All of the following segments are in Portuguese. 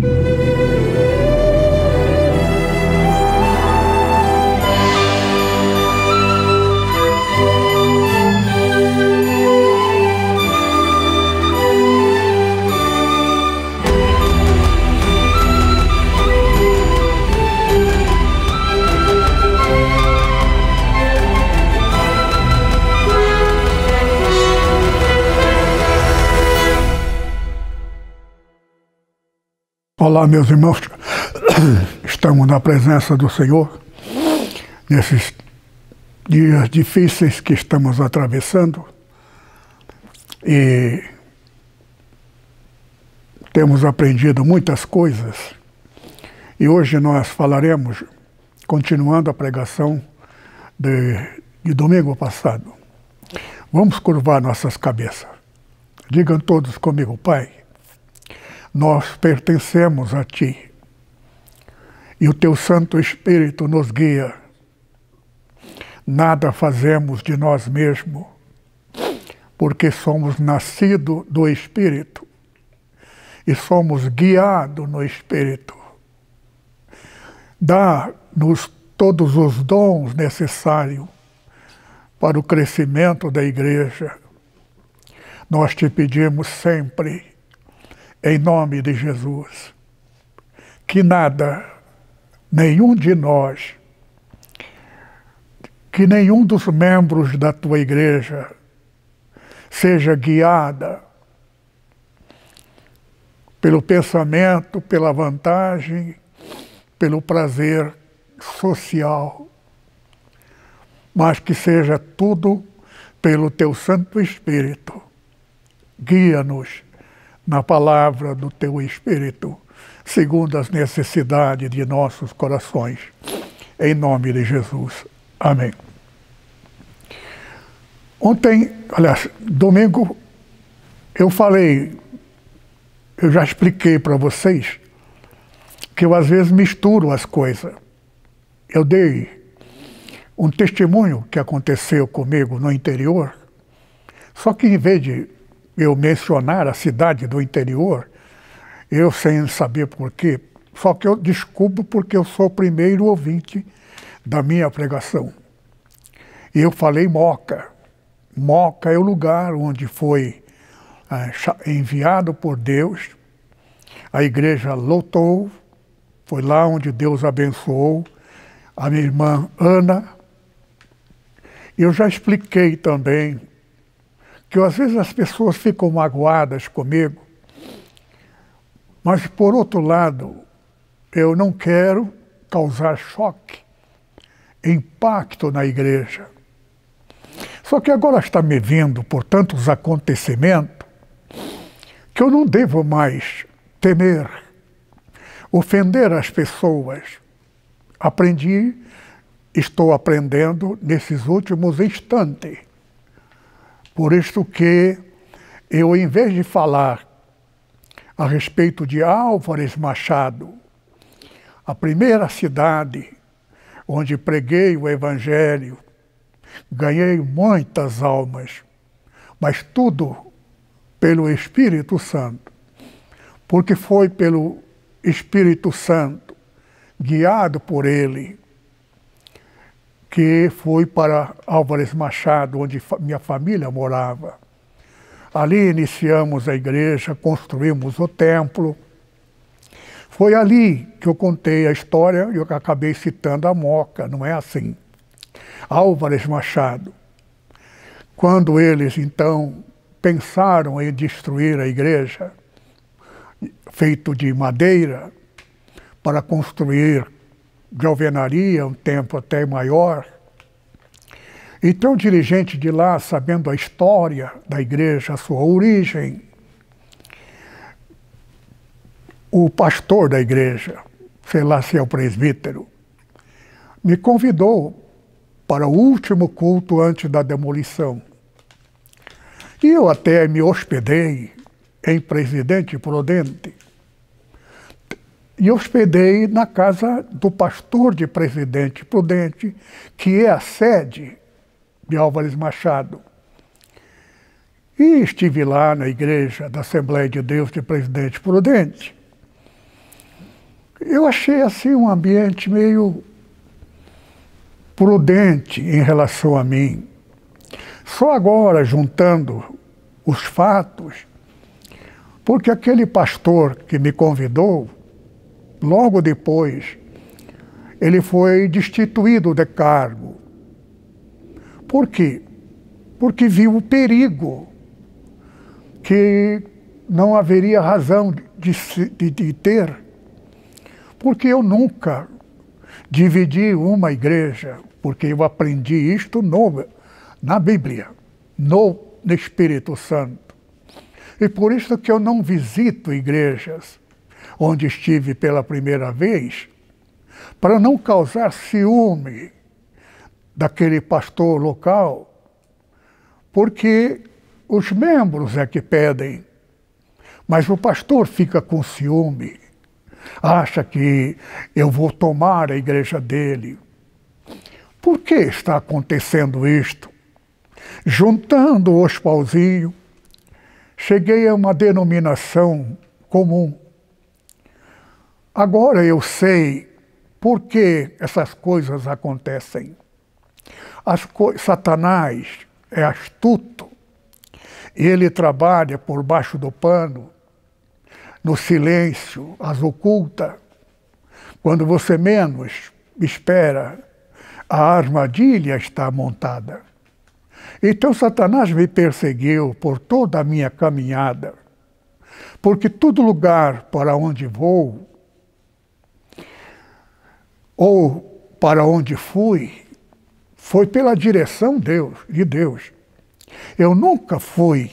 thank you Olá, meus irmãos, estamos na presença do Senhor nesses dias difíceis que estamos atravessando e temos aprendido muitas coisas. E hoje nós falaremos, continuando a pregação de, de domingo passado. Vamos curvar nossas cabeças. Digam todos comigo, Pai nós pertencemos a Ti. E o Teu Santo Espírito nos guia. Nada fazemos de nós mesmos, porque somos nascidos do Espírito e somos guiados no Espírito. Dá-nos todos os dons necessários para o crescimento da igreja. Nós te pedimos sempre em nome de Jesus, que nada, nenhum de nós, que nenhum dos membros da tua igreja seja guiada pelo pensamento, pela vantagem, pelo prazer social, mas que seja tudo pelo teu Santo Espírito. Guia-nos na palavra do teu Espírito, segundo as necessidades de nossos corações. Em nome de Jesus. Amém. Ontem, aliás, domingo, eu falei, eu já expliquei para vocês que eu às vezes misturo as coisas. Eu dei um testemunho que aconteceu comigo no interior, só que em vez de eu mencionar a cidade do interior, eu sem saber porquê, só que eu descubro porque eu sou o primeiro ouvinte da minha pregação. E eu falei Moca. Moca é o lugar onde foi ah, enviado por Deus, a igreja lotou, foi lá onde Deus abençoou a minha irmã Ana. Eu já expliquei também que às vezes as pessoas ficam magoadas comigo, mas por outro lado, eu não quero causar choque, impacto na igreja. Só que agora está me vindo por tantos acontecimentos que eu não devo mais temer, ofender as pessoas. Aprendi, estou aprendendo nesses últimos instantes por isto que eu, em vez de falar a respeito de Álvares Machado, a primeira cidade onde preguei o Evangelho, ganhei muitas almas, mas tudo pelo Espírito Santo, porque foi pelo Espírito Santo, guiado por ele, que foi para Álvares Machado, onde fa minha família morava. Ali iniciamos a igreja, construímos o templo. Foi ali que eu contei a história e eu acabei citando a Moca, não é assim? Álvares Machado. Quando eles, então, pensaram em destruir a igreja, feito de madeira, para construir de alvenaria, um tempo até maior. Então, o dirigente de lá, sabendo a história da igreja, a sua origem, o pastor da igreja, sei lá se é o presbítero, me convidou para o último culto antes da demolição. E eu até me hospedei em Presidente Prudente e hospedei na casa do pastor de Presidente Prudente, que é a sede de Álvares Machado. E estive lá na igreja da Assembleia de Deus de Presidente Prudente. Eu achei assim um ambiente meio prudente em relação a mim. Só agora, juntando os fatos, porque aquele pastor que me convidou logo depois, ele foi destituído de cargo. Por quê? Porque viu o perigo que não haveria razão de, de, de ter, porque eu nunca dividi uma igreja, porque eu aprendi isto no, na Bíblia, no Espírito Santo. E por isso que eu não visito igrejas onde estive pela primeira vez, para não causar ciúme daquele pastor local, porque os membros é que pedem, mas o pastor fica com ciúme, acha que eu vou tomar a igreja dele. Por que está acontecendo isto? Juntando os pauzinhos, cheguei a uma denominação comum Agora eu sei por que essas coisas acontecem. Co Satanás é astuto e ele trabalha por baixo do pano, no silêncio, as oculta. Quando você menos espera, a armadilha está montada. Então Satanás me perseguiu por toda a minha caminhada, porque todo lugar para onde vou, ou para onde fui, foi pela direção Deus, de Deus. Eu nunca fui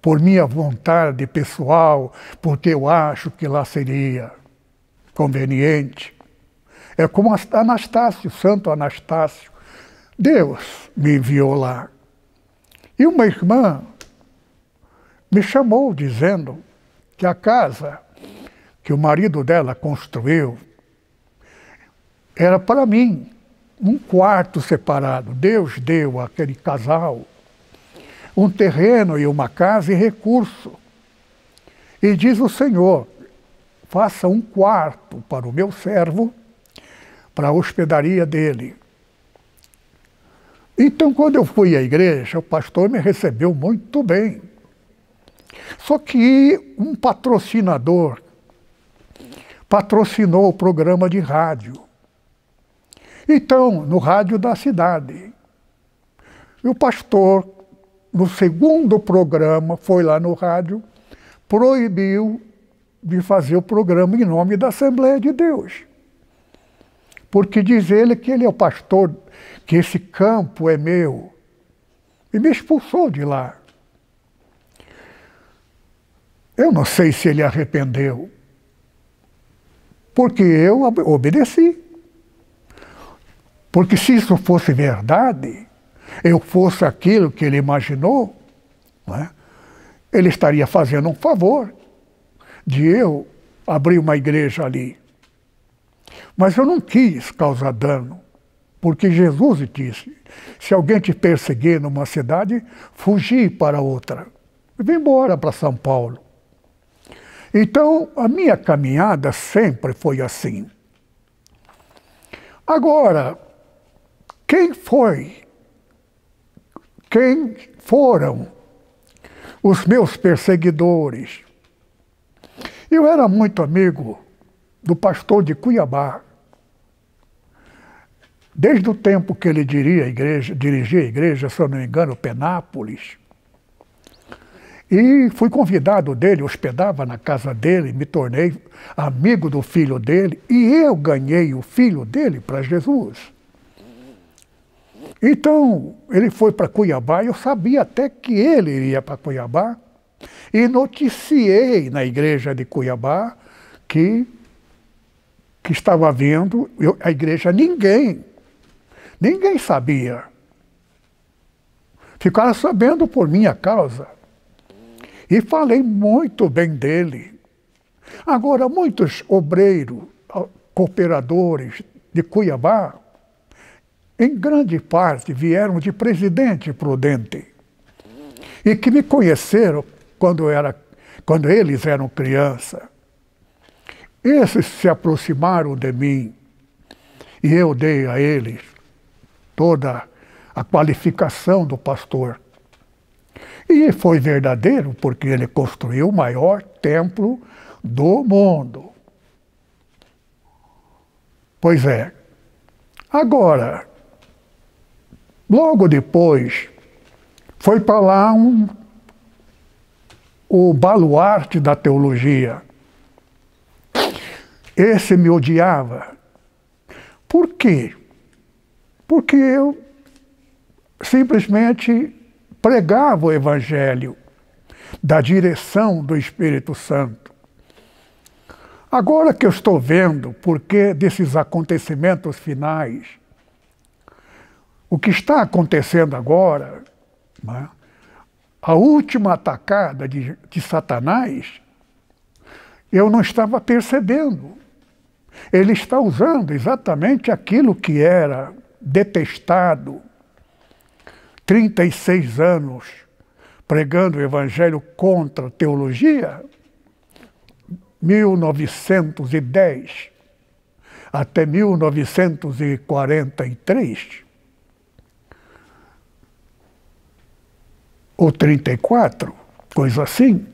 por minha vontade pessoal, porque eu acho que lá seria conveniente. É como Anastácio, Santo Anastácio. Deus me enviou lá. E uma irmã me chamou dizendo que a casa que o marido dela construiu era para mim um quarto separado. Deus deu àquele casal um terreno e uma casa e recurso. E diz o Senhor: faça um quarto para o meu servo, para a hospedaria dele. Então, quando eu fui à igreja, o pastor me recebeu muito bem. Só que um patrocinador patrocinou o programa de rádio. Então, no rádio da cidade. E o pastor, no segundo programa, foi lá no rádio, proibiu de fazer o programa em nome da Assembleia de Deus. Porque diz ele que ele é o pastor, que esse campo é meu. E me expulsou de lá. Eu não sei se ele arrependeu, porque eu obedeci. Porque se isso fosse verdade, eu fosse aquilo que ele imaginou, é? ele estaria fazendo um favor de eu abrir uma igreja ali. Mas eu não quis causar dano, porque Jesus disse: se alguém te perseguir numa cidade, fugi para outra. Vim embora para São Paulo. Então, a minha caminhada sempre foi assim. Agora, quem foi? Quem foram os meus perseguidores? Eu era muito amigo do pastor de Cuiabá. Desde o tempo que ele diria a igreja, dirigia a igreja, se eu não me engano, Penápolis. E fui convidado dele, hospedava na casa dele, me tornei amigo do filho dele e eu ganhei o filho dele para Jesus. Então, ele foi para Cuiabá, eu sabia até que ele iria para Cuiabá, e noticiei na igreja de Cuiabá que, que estava vindo, eu, a igreja, ninguém, ninguém sabia. Ficaram sabendo por minha causa. E falei muito bem dele. Agora, muitos obreiros, ah, cooperadores de Cuiabá, em grande parte, vieram de Presidente Prudente e que me conheceram quando, era, quando eles eram criança. Esses se aproximaram de mim e eu dei a eles toda a qualificação do pastor. E foi verdadeiro, porque ele construiu o maior templo do mundo. Pois é. Agora, Logo depois, foi para lá um, o baluarte da teologia. Esse me odiava. Por quê? Porque eu simplesmente pregava o Evangelho da direção do Espírito Santo. Agora que eu estou vendo por que desses acontecimentos finais, o que está acontecendo agora, né, a última atacada de, de Satanás, eu não estava percebendo. Ele está usando exatamente aquilo que era detestado 36 anos pregando o evangelho contra a teologia, 1910 até 1943, ou 34, coisa assim,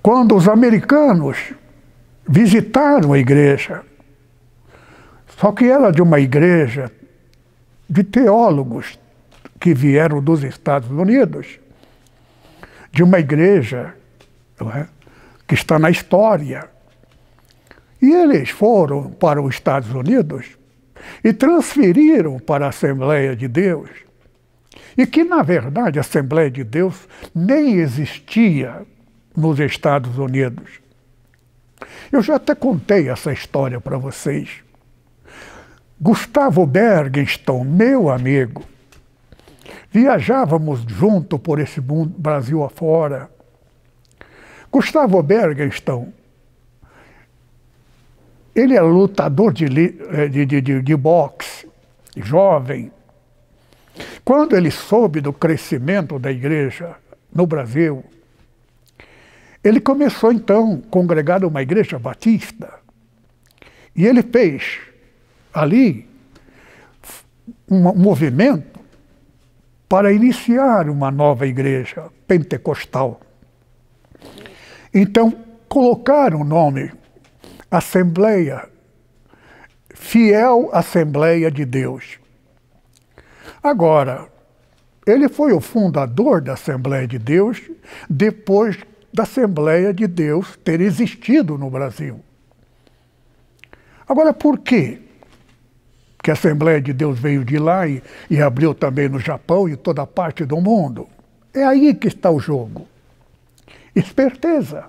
quando os americanos visitaram a igreja, só que era de uma igreja de teólogos que vieram dos Estados Unidos, de uma igreja é, que está na história. E eles foram para os Estados Unidos e transferiram para a Assembleia de Deus e que, na verdade, a Assembleia de Deus nem existia nos Estados Unidos. Eu já até contei essa história para vocês. Gustavo Bergenston, meu amigo, viajávamos junto por esse mundo, Brasil afora. Gustavo Bergenston, ele era é lutador de, eh, de, de, de, de boxe, jovem, quando ele soube do crescimento da igreja no Brasil, ele começou então a congregar uma igreja batista. E ele fez ali um movimento para iniciar uma nova igreja pentecostal. Então, colocaram o nome Assembleia, Fiel Assembleia de Deus. Agora, ele foi o fundador da Assembleia de Deus depois da Assembleia de Deus ter existido no Brasil. Agora, por quê? Que a Assembleia de Deus veio de lá e, e abriu também no Japão e toda parte do mundo. É aí que está o jogo. Esperteza.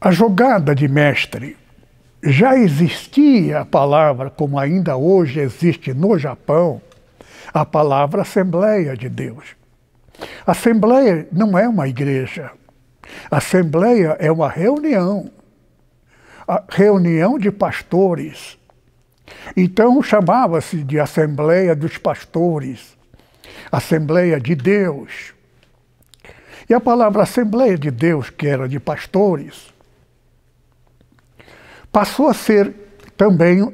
A jogada de mestre já existia a palavra, como ainda hoje existe no Japão, a palavra Assembleia de Deus. Assembleia não é uma igreja. Assembleia é uma reunião. A reunião de pastores. Então chamava-se de Assembleia dos Pastores, Assembleia de Deus. E a palavra Assembleia de Deus, que era de pastores, passou a ser também,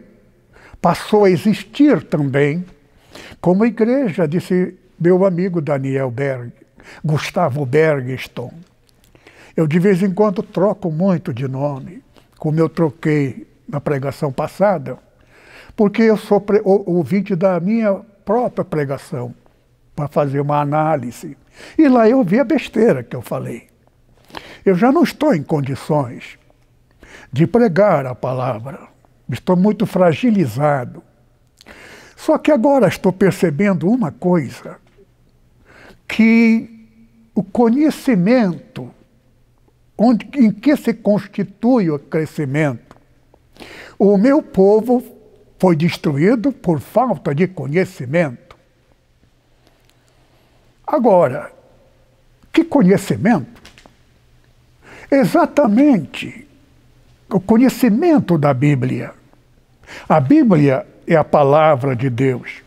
passou a existir também, como igreja, disse meu amigo Daniel Berg, Gustavo Bergston. Eu de vez em quando troco muito de nome, como eu troquei na pregação passada, porque eu sou ouvinte da minha própria pregação, para fazer uma análise. E lá eu vi a besteira que eu falei. Eu já não estou em condições de pregar a palavra. Estou muito fragilizado. Só que agora estou percebendo uma coisa: que o conhecimento, onde, em que se constitui o crescimento, o meu povo foi destruído por falta de conhecimento. Agora, que conhecimento? Exatamente o conhecimento da Bíblia. A Bíblia é a palavra de Deus.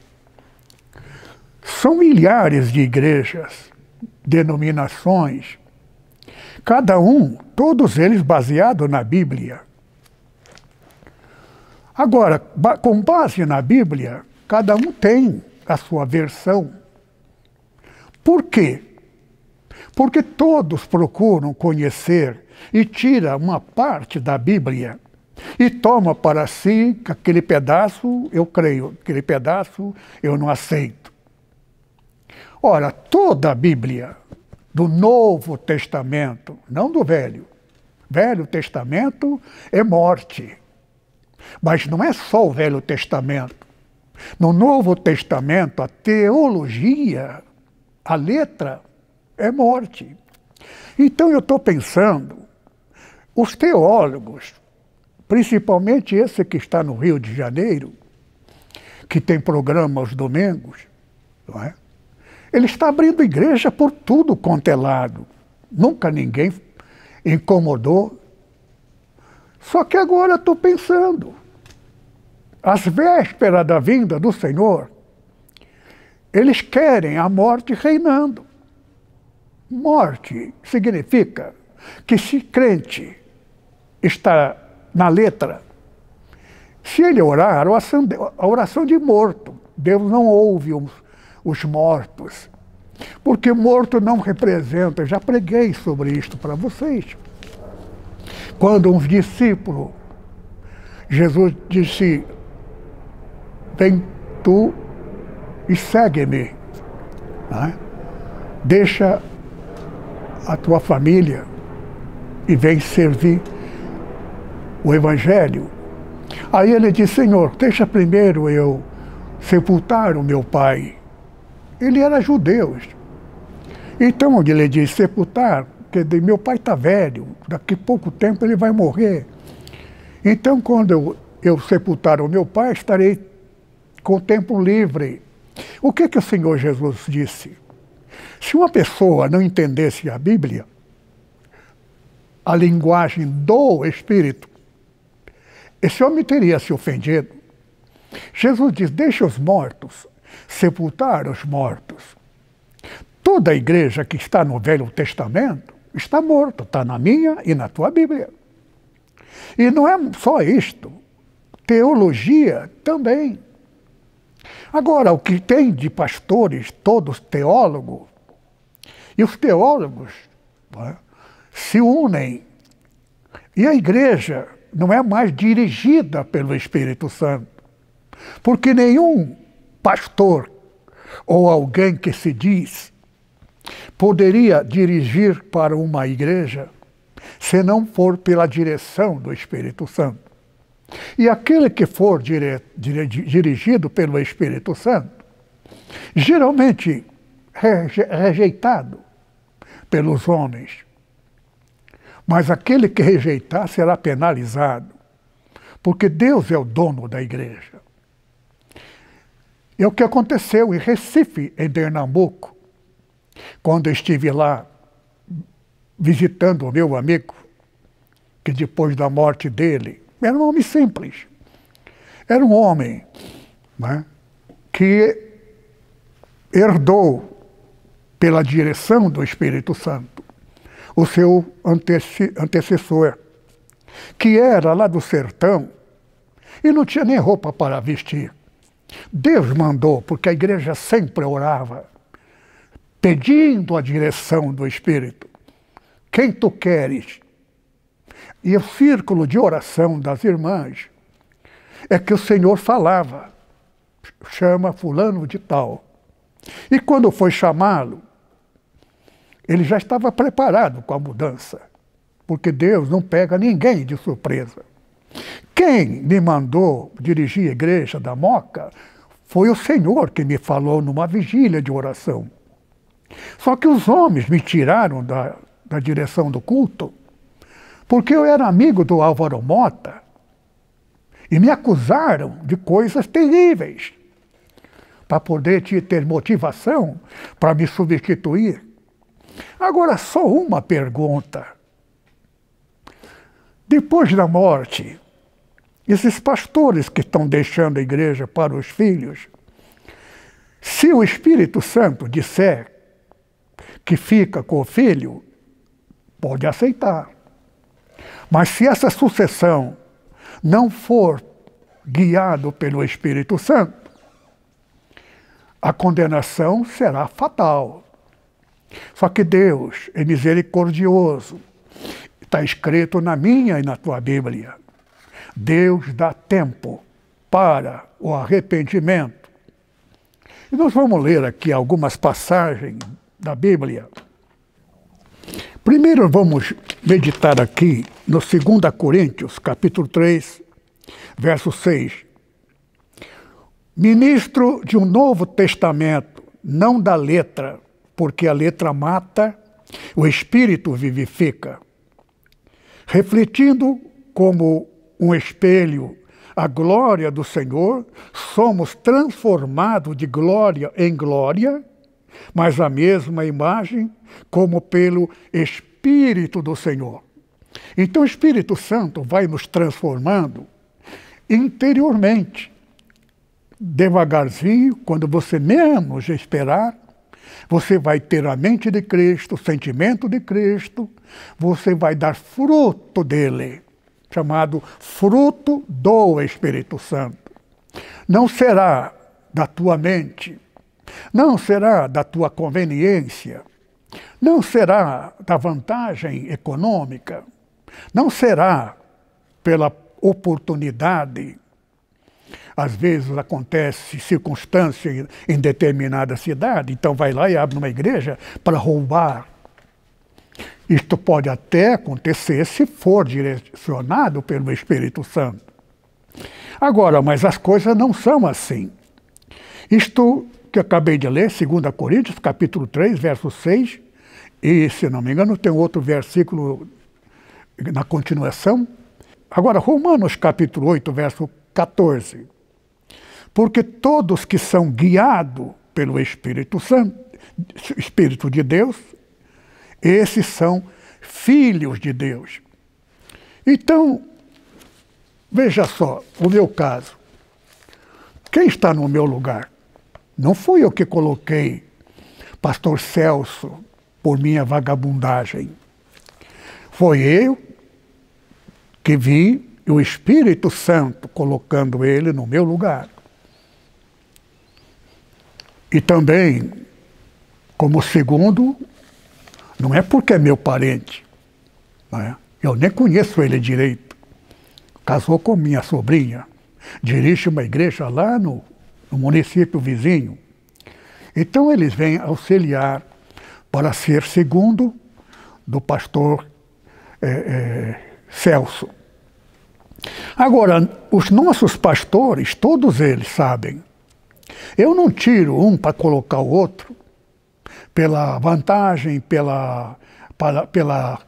São milhares de igrejas, denominações, cada um, todos eles baseados na Bíblia. Agora, com base na Bíblia, cada um tem a sua versão. Por quê? Porque todos procuram conhecer e tira uma parte da Bíblia e toma para si aquele pedaço eu creio, aquele pedaço eu não aceito. Ora, toda a Bíblia do Novo Testamento, não do Velho, Velho Testamento é morte. Mas não é só o Velho Testamento. No Novo Testamento, a teologia, a letra, é morte. Então eu estou pensando os teólogos, principalmente esse que está no Rio de Janeiro, que tem programa aos domingos, não é? ele está abrindo igreja por tudo quanto é lado. Nunca ninguém incomodou. Só que agora estou pensando, às vésperas da vinda do Senhor, eles querem a morte reinando. Morte significa que se crente está na letra. Se ele orar, a oração de morto. Deus não ouve os, mortos. Porque morto não representa, já preguei sobre isto para vocês. Quando um discípulos, Jesus disse: Vem tu e segue-me. Né? Deixa a tua família e vem servir o Evangelho. Aí ele disse: Senhor, deixa primeiro eu sepultar o meu pai. Ele era judeu. Então ele disse: sepultar, porque meu pai está velho, daqui a pouco tempo ele vai morrer. Então, quando eu, eu sepultar o meu pai, estarei com tempo livre. O que, que o Senhor Jesus disse? Se uma pessoa não entendesse a Bíblia, a linguagem do Espírito, esse homem teria se ofendido. Jesus diz: Deixa os mortos sepultar os mortos. Toda a igreja que está no Velho Testamento está morta, está na minha e na tua Bíblia. E não é só isto, teologia também. Agora, o que tem de pastores, todos teólogos, e os teólogos é, se unem, e a igreja não é mais dirigida pelo Espírito Santo. Porque nenhum pastor ou alguém que se diz poderia dirigir para uma igreja se não for pela direção do Espírito Santo. E aquele que for dire, dire, dirigido pelo Espírito Santo, geralmente rejeitado pelos homens, mas aquele que rejeitar será penalizado, porque Deus é o dono da igreja. É o que aconteceu em Recife, em Pernambuco, quando estive lá visitando o meu amigo, que depois da morte dele, era um homem simples. Era um homem né, que herdou, pela direção do Espírito Santo, o seu antecessor, que era lá do sertão e não tinha nem roupa para vestir. Deus mandou, porque a igreja sempre orava, pedindo a direção do Espírito. Quem tu queres? E o círculo de oração das irmãs é que o Senhor falava, chama fulano de tal. E quando foi chamá-lo, ele já estava preparado com a mudança, porque Deus não pega ninguém de surpresa. Quem me mandou dirigir a igreja da Moca foi o Senhor que me falou numa vigília de oração. Só que os homens me tiraram da, da direção do culto, porque eu era amigo do Álvaro Mota, e me acusaram de coisas terríveis para poder ter motivação para me substituir. Agora, só uma pergunta. Depois da morte, esses pastores que estão deixando a igreja para os filhos, se o Espírito Santo disser que fica com o filho, pode aceitar. Mas se essa sucessão não for guiado pelo Espírito Santo, a condenação será fatal. Só que Deus é misericordioso. Está escrito na minha e na tua Bíblia. Deus dá tempo para o arrependimento. E nós vamos ler aqui algumas passagens da Bíblia. Primeiro vamos meditar aqui no 2 Coríntios, capítulo 3, verso 6. Ministro de um novo testamento, não da letra, porque a letra mata, o espírito vivifica. Refletindo como um espelho a glória do Senhor, somos transformados de glória em glória, mas a mesma imagem, como pelo Espírito do Senhor. Então, o Espírito Santo vai nos transformando interiormente. Devagarzinho, quando você menos esperar, você vai ter a mente de Cristo, o sentimento de Cristo, você vai dar fruto dele, chamado fruto do Espírito Santo. Não será da tua mente, não será da tua conveniência, não será da vantagem econômica, não será pela oportunidade às vezes acontece circunstância em determinada cidade, então vai lá e abre uma igreja para roubar. Isto pode até acontecer se for direcionado pelo Espírito Santo. Agora, mas as coisas não são assim. Isto que acabei de ler, 2 Coríntios, capítulo 3, verso 6, e, se não me engano, tem outro versículo na continuação. Agora, Romanos, capítulo 8, verso 14. Porque todos que são guiados pelo Espírito Santo, Espírito de Deus, esses são filhos de Deus. Então, veja só o meu caso. Quem está no meu lugar? Não fui eu que coloquei Pastor Celso por minha vagabundagem. Foi eu que vi o Espírito Santo colocando ele no meu lugar. E também, como segundo, não é porque é meu parente. Né? Eu nem conheço ele direito. Casou com minha sobrinha. Dirige uma igreja lá no, no município vizinho. Então eles vêm auxiliar para ser segundo do pastor é, é, Celso. Agora, os nossos pastores, todos eles sabem eu não tiro um para colocar o outro pela vantagem, pela, pela,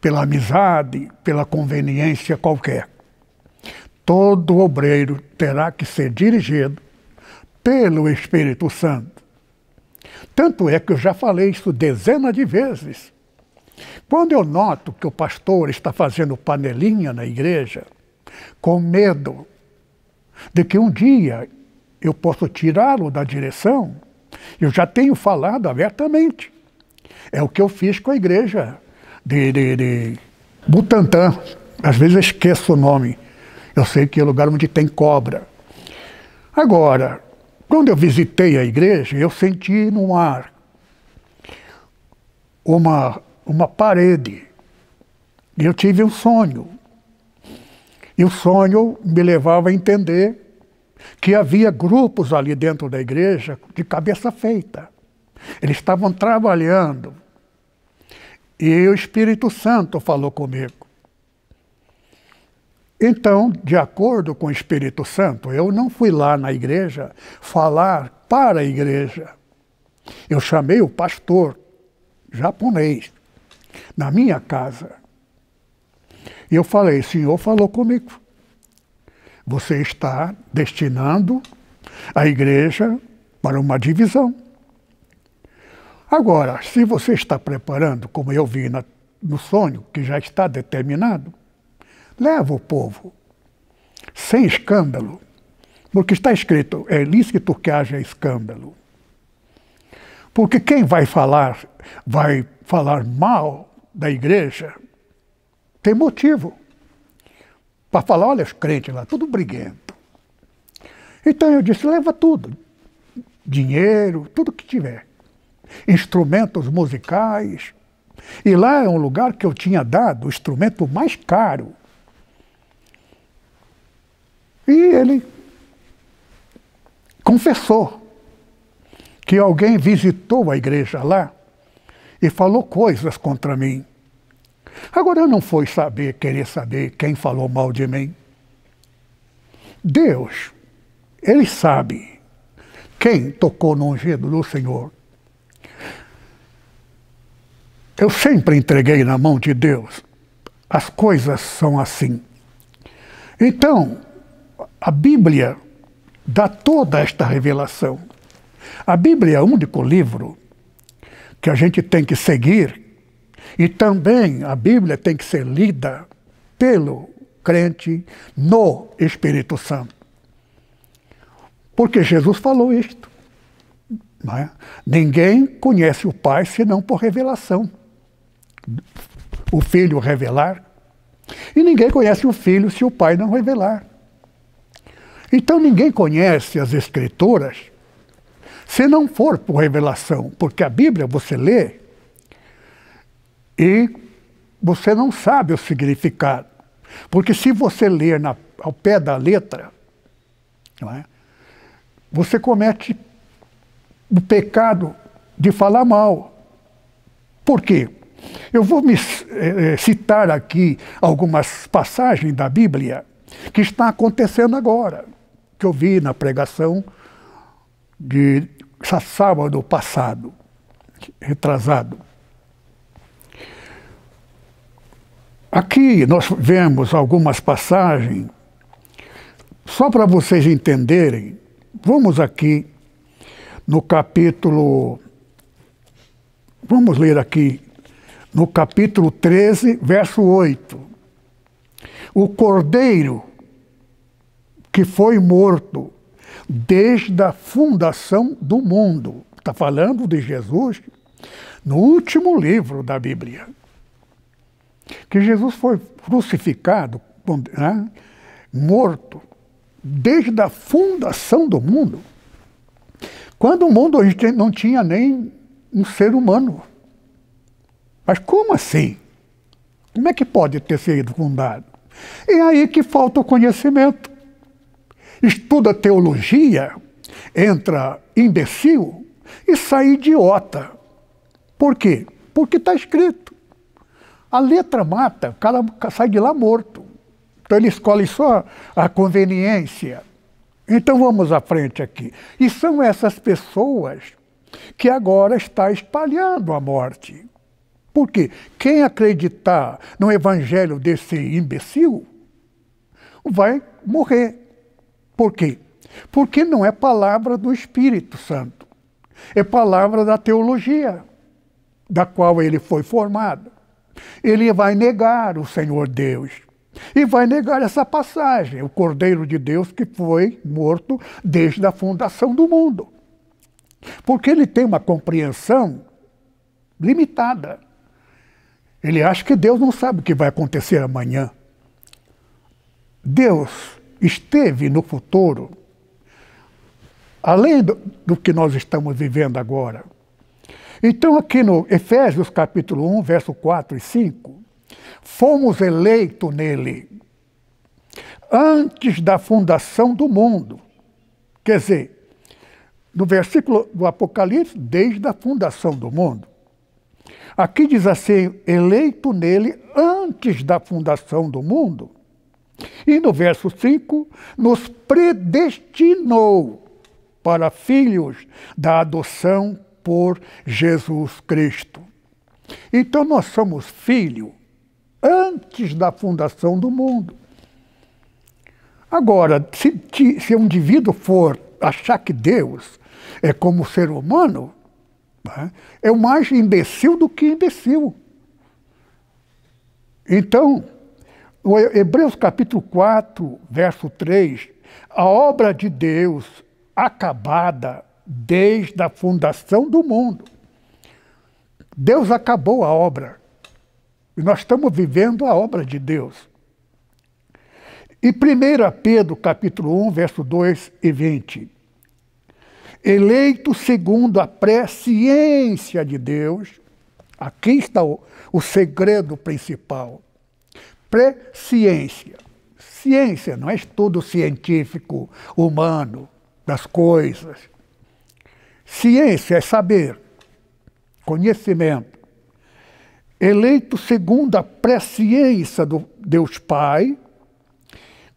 pela amizade, pela conveniência qualquer. Todo obreiro terá que ser dirigido pelo Espírito Santo. Tanto é que eu já falei isso dezenas de vezes. Quando eu noto que o pastor está fazendo panelinha na igreja, com medo de que um dia eu posso tirá-lo da direção. Eu já tenho falado abertamente. É o que eu fiz com a igreja de, de, de Butantã. Às vezes eu esqueço o nome. Eu sei que é lugar onde tem cobra. Agora, quando eu visitei a igreja, eu senti no ar uma, uma parede. E eu tive um sonho. E o sonho me levava a entender que havia grupos ali dentro da igreja de cabeça feita. Eles estavam trabalhando. E o Espírito Santo falou comigo. Então, de acordo com o Espírito Santo, eu não fui lá na igreja falar para a igreja. Eu chamei o pastor japonês na minha casa. E eu falei: o senhor falou comigo você está destinando a igreja para uma divisão. Agora, se você está preparando, como eu vi na, no sonho, que já está determinado, leva o povo, sem escândalo, porque está escrito, é lícito que haja escândalo. Porque quem vai falar, vai falar mal da igreja, tem motivo para falar, olha os crentes lá, tudo briguento. Então eu disse, leva tudo. Dinheiro, tudo que tiver. Instrumentos musicais. E lá é um lugar que eu tinha dado o instrumento mais caro. E ele confessou que alguém visitou a igreja lá e falou coisas contra mim. Agora não foi saber, querer saber quem falou mal de mim. Deus, Ele sabe quem tocou no ungido do Senhor. Eu sempre entreguei na mão de Deus. As coisas são assim. Então, a Bíblia dá toda esta revelação. A Bíblia é o único livro que a gente tem que seguir e também a Bíblia tem que ser lida pelo crente no Espírito Santo. Porque Jesus falou isto. É? Ninguém conhece o Pai senão por revelação. O Filho revelar. E ninguém conhece o Filho se o Pai não revelar. Então ninguém conhece as Escrituras se não for por revelação. Porque a Bíblia você lê e você não sabe o significado. Porque se você ler na, ao pé da letra, é? você comete o pecado de falar mal. Por quê? Eu vou me, eh, eh, citar aqui algumas passagens da Bíblia que está acontecendo agora, que eu vi na pregação de sábado passado, retrasado. Aqui nós vemos algumas passagens, só para vocês entenderem, vamos aqui no capítulo. Vamos ler aqui, no capítulo 13, verso 8. O cordeiro que foi morto desde a fundação do mundo. Está falando de Jesus no último livro da Bíblia. Que Jesus foi crucificado, né, morto, desde a fundação do mundo, quando o mundo não tinha nem um ser humano. Mas como assim? Como é que pode ter sido fundado? É aí que falta o conhecimento. Estuda teologia, entra imbecil e sai idiota. Por quê? Porque está escrito. A letra mata, o cara sai de lá morto. Então ele escolhe só a conveniência. Então vamos à frente aqui. E são essas pessoas que agora está espalhando a morte. Por quê? Quem acreditar no evangelho desse imbecil vai morrer. Por quê? Porque não é palavra do Espírito Santo. É palavra da teologia, da qual ele foi formado. Ele vai negar o Senhor Deus. E vai negar essa passagem, o Cordeiro de Deus que foi morto desde a fundação do mundo. Porque ele tem uma compreensão limitada. Ele acha que Deus não sabe o que vai acontecer amanhã. Deus esteve no futuro, além do, do que nós estamos vivendo agora. Então, aqui no Efésios capítulo 1, verso 4 e 5, fomos eleitos nele antes da fundação do mundo. Quer dizer, no versículo do Apocalipse, desde a fundação do mundo. Aqui diz assim: eleito nele antes da fundação do mundo. E no verso 5, nos predestinou para filhos da adoção por Jesus Cristo. Então nós somos filho antes da fundação do mundo. Agora, se, se um indivíduo for achar que Deus é como ser humano, né, é o mais imbecil do que imbecil. Então, no Hebreus capítulo 4, verso 3, a obra de Deus acabada desde a fundação do mundo. Deus acabou a obra. E nós estamos vivendo a obra de Deus. E 1 Pedro, capítulo 1, verso 2 e 20. Eleito segundo a presciência de Deus, aqui está o, o segredo principal. Presciência. Ciência não é estudo científico humano das coisas Ciência é saber, conhecimento, eleito segundo a presciência do Deus Pai,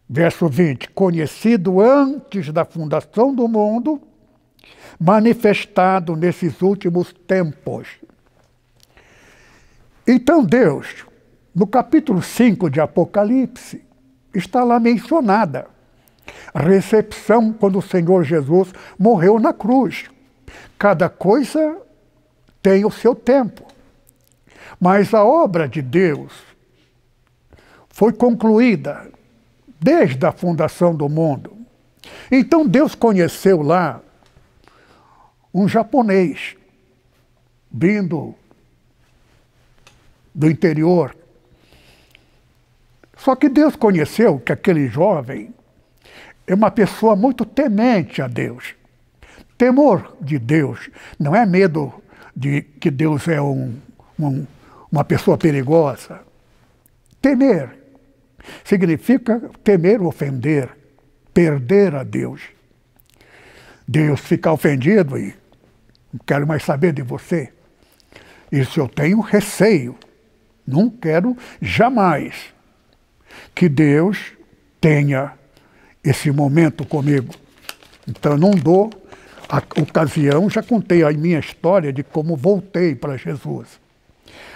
verso 20, conhecido antes da fundação do mundo, manifestado nesses últimos tempos. Então Deus, no capítulo 5 de Apocalipse, está lá mencionada a recepção quando o Senhor Jesus morreu na cruz. Cada coisa tem o seu tempo. Mas a obra de Deus foi concluída desde a fundação do mundo. Então Deus conheceu lá um japonês vindo do interior. Só que Deus conheceu que aquele jovem é uma pessoa muito temente a Deus temor de Deus, não é medo de que Deus é um, um, uma pessoa perigosa. Temer significa temer ofender, perder a Deus. Deus ficar ofendido e não quero mais saber de você. Isso eu tenho receio. Não quero jamais que Deus tenha esse momento comigo. Então eu não dou a ocasião, já contei a minha história de como voltei para Jesus.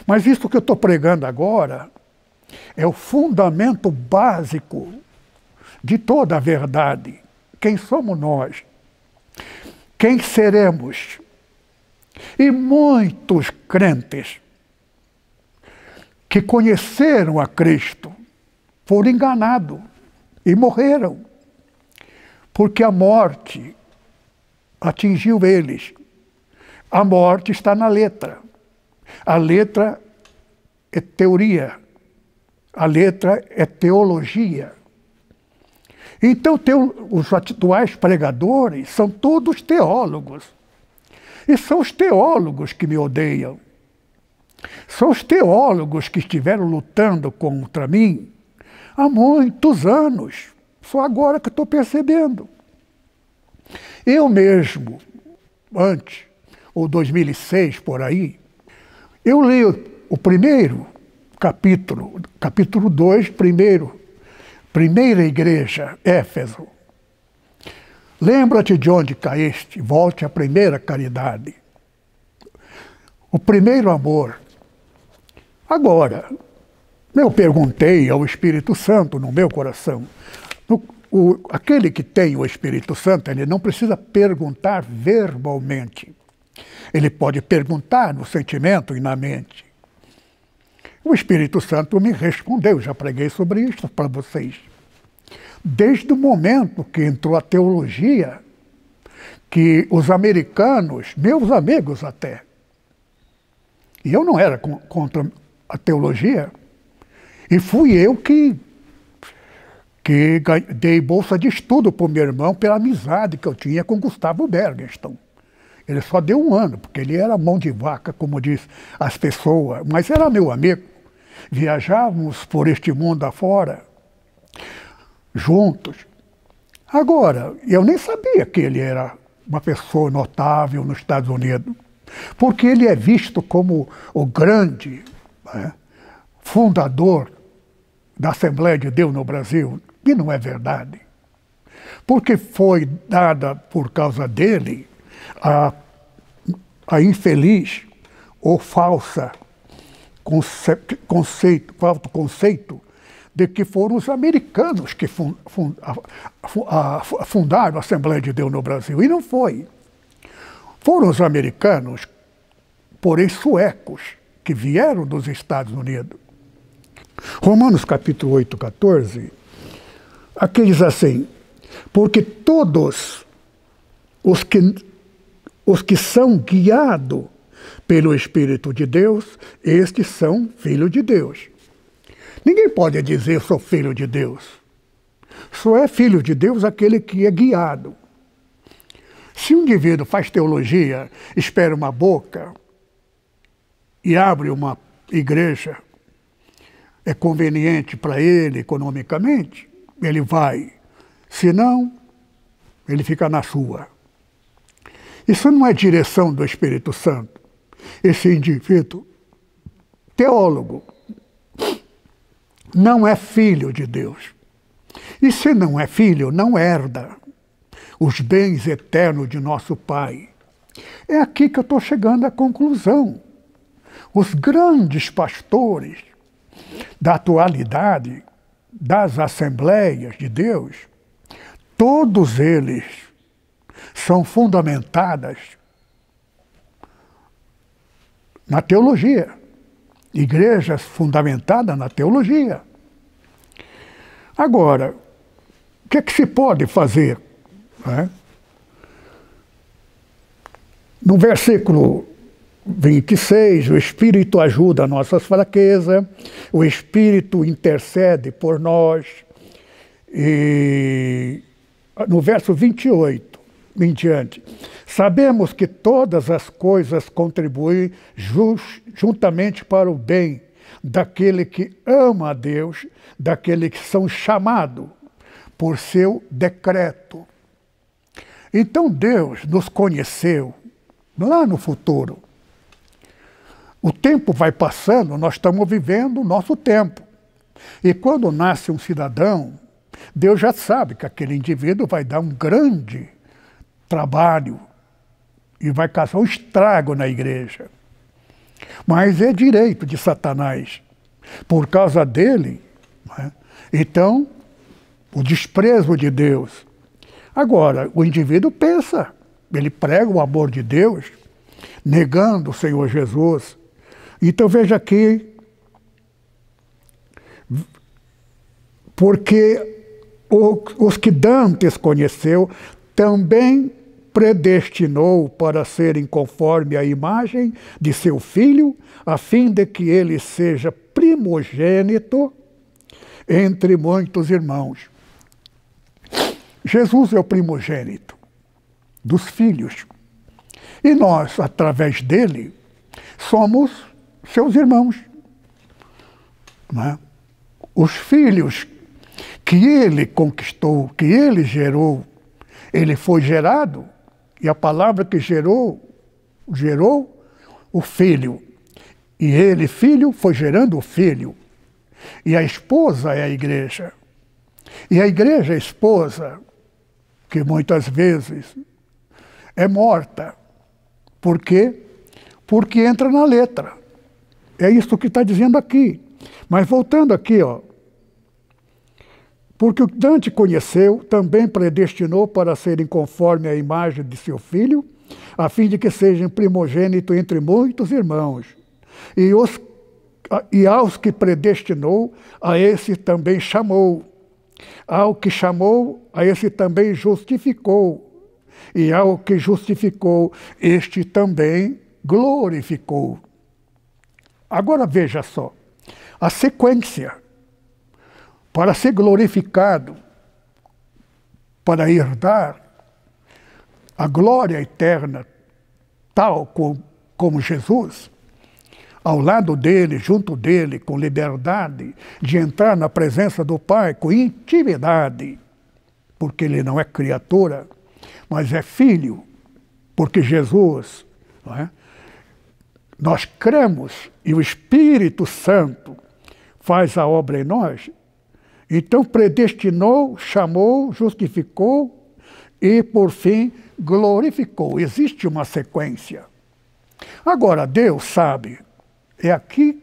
Mas isso que eu estou pregando agora é o fundamento básico de toda a verdade. Quem somos nós? Quem seremos? E muitos crentes que conheceram a Cristo foram enganados e morreram, porque a morte atingiu eles. A morte está na letra. A letra é teoria. A letra é teologia. Então, os atuais pregadores são todos teólogos. E são os teólogos que me odeiam. São os teólogos que estiveram lutando contra mim há muitos anos. Só agora que estou percebendo. Eu mesmo, antes, ou 2006 por aí, eu li o primeiro capítulo, capítulo 2, primeiro, primeira igreja, Éfeso. Lembra-te de onde caíste, volte à primeira caridade. O primeiro amor. Agora, eu perguntei ao Espírito Santo no meu coração, no, o, aquele que tem o Espírito Santo, ele não precisa perguntar verbalmente. Ele pode perguntar no sentimento e na mente. O Espírito Santo me respondeu, já preguei sobre isso para vocês. Desde o momento que entrou a teologia, que os americanos, meus amigos até, e eu não era contra a teologia, e fui eu que que dei bolsa de estudo para o meu irmão pela amizade que eu tinha com Gustavo Bergenstone. Ele só deu um ano, porque ele era mão de vaca, como diz as pessoas, mas era meu amigo. Viajávamos por este mundo afora, juntos. Agora, eu nem sabia que ele era uma pessoa notável nos Estados Unidos, porque ele é visto como o grande né, fundador da Assembleia de Deus no Brasil, e não é verdade. Porque foi dada por causa dele a, a infeliz ou falsa conce, conceito, falso conceito de que foram os americanos que a, a, fundaram a Assembleia de Deus no Brasil. E não foi. Foram os americanos, porém suecos, que vieram dos Estados Unidos. Romanos capítulo 8, 14 aqueles assim, porque todos os que, os que são guiados pelo Espírito de Deus, estes são filhos de Deus. Ninguém pode dizer sou filho de Deus. Só é filho de Deus aquele que é guiado. Se um indivíduo faz teologia, espera uma boca e abre uma igreja, é conveniente para ele economicamente, ele vai. Se não, ele fica na sua. Isso não é direção do Espírito Santo. Esse indivíduo, teólogo, não é filho de Deus. E se não é filho, não herda os bens eternos de nosso Pai. É aqui que eu estou chegando à conclusão. Os grandes pastores da atualidade das Assembleias de Deus, todos eles são fundamentadas na teologia. Igreja fundamentada na teologia. Agora, o que é que se pode fazer? Né? No versículo 26, o Espírito ajuda nossas fraquezas, o Espírito intercede por nós. E no verso 28 em diante, sabemos que todas as coisas contribuem juntamente para o bem daquele que ama a Deus, daquele que são chamados por seu decreto. Então Deus nos conheceu lá no futuro o tempo vai passando, nós estamos vivendo o nosso tempo. E quando nasce um cidadão, Deus já sabe que aquele indivíduo vai dar um grande trabalho e vai causar um estrago na igreja. Mas é direito de Satanás. Por causa dele, né? então, o desprezo de Deus. Agora, o indivíduo pensa, ele prega o amor de Deus, negando o Senhor Jesus, então veja aqui, porque os que Dantes conheceu também predestinou para serem conforme a imagem de seu filho, a fim de que ele seja primogênito entre muitos irmãos. Jesus é o primogênito dos filhos. E nós, através dele, somos seus irmãos. É? Os filhos que ele conquistou, que ele gerou, ele foi gerado, e a palavra que gerou, gerou o filho. E ele, filho, foi gerando o filho. E a esposa é a igreja. E a igreja, a esposa, que muitas vezes é morta. Por quê? Porque entra na letra. É isso que está dizendo aqui. Mas voltando aqui, ó, porque o Dante conheceu, também predestinou para serem conforme a imagem de seu filho, a fim de que sejam primogênito entre muitos irmãos. E, os, e aos que predestinou, a esse também chamou. Ao que chamou, a esse também justificou. E ao que justificou, este também glorificou. Agora veja só, a sequência para ser glorificado, para herdar a glória eterna, tal como, como Jesus, ao lado dele, junto dele, com liberdade de entrar na presença do Pai, com intimidade, porque ele não é criatura, mas é filho, porque Jesus, não é? nós cremos e o Espírito Santo faz a obra em nós, então predestinou, chamou, justificou e, por fim, glorificou. Existe uma sequência. Agora, Deus sabe, é aqui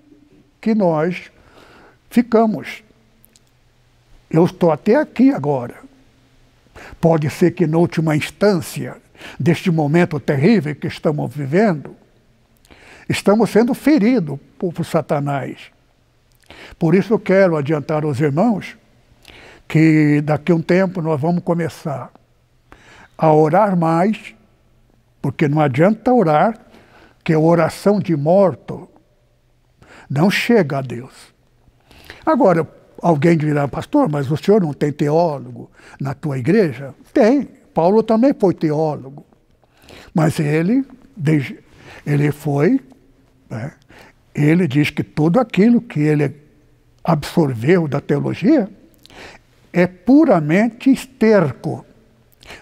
que nós ficamos. Eu estou até aqui agora. Pode ser que, na última instância, deste momento terrível que estamos vivendo, estamos sendo feridos por, por Satanás. Por isso eu quero adiantar aos irmãos que daqui a um tempo nós vamos começar a orar mais, porque não adianta orar, que a oração de morto não chega a Deus. Agora, alguém dirá, pastor, mas o senhor não tem teólogo na tua igreja? Tem, Paulo também foi teólogo, mas ele, ele foi né? Ele diz que tudo aquilo que ele absorveu da teologia é puramente esterco,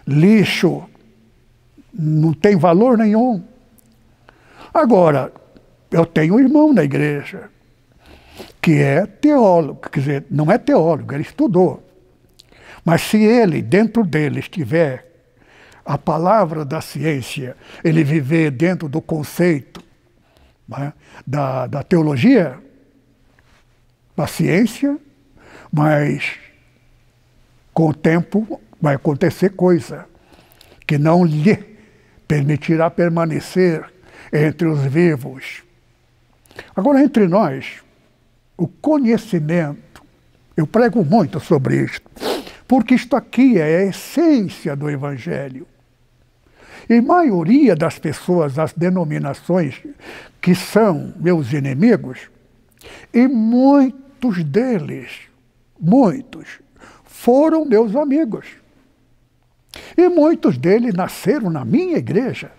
lixo, não tem valor nenhum. Agora, eu tenho um irmão na igreja que é teólogo, quer dizer, não é teólogo, ele estudou. Mas se ele, dentro dele, estiver a palavra da ciência, ele viver dentro do conceito né, da, da teologia, da ciência, mas com o tempo vai acontecer coisa que não lhe permitirá permanecer entre os vivos. Agora, entre nós, o conhecimento, eu prego muito sobre isto, porque isto aqui é a essência do Evangelho. E a maioria das pessoas, as denominações que são meus inimigos, e muitos deles, muitos, foram meus amigos. E muitos deles nasceram na minha igreja.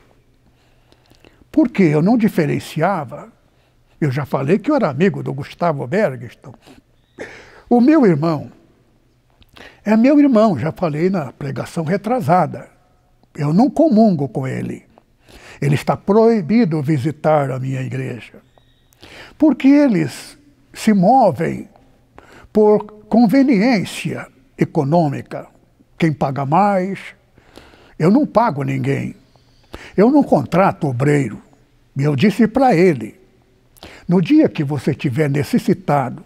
Porque eu não diferenciava. Eu já falei que eu era amigo do Gustavo Bergson. O meu irmão é meu irmão, já falei na pregação retrasada. Eu não comungo com ele. Ele está proibido visitar a minha igreja. Porque eles se movem por conveniência econômica. Quem paga mais? Eu não pago ninguém. Eu não contrato obreiro. E Eu disse para ele: no dia que você estiver necessitado,